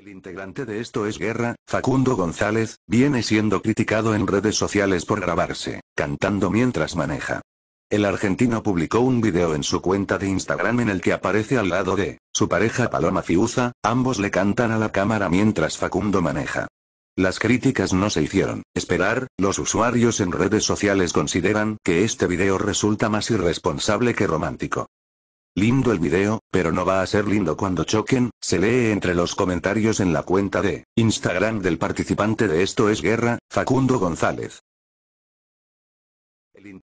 El integrante de Esto es Guerra, Facundo González, viene siendo criticado en redes sociales por grabarse, cantando mientras maneja. El argentino publicó un video en su cuenta de Instagram en el que aparece al lado de su pareja Paloma Fiuza, ambos le cantan a la cámara mientras Facundo maneja. Las críticas no se hicieron esperar, los usuarios en redes sociales consideran que este video resulta más irresponsable que romántico. Lindo el video, pero no va a ser lindo cuando choquen, se lee entre los comentarios en la cuenta de Instagram del participante de Esto es Guerra, Facundo González.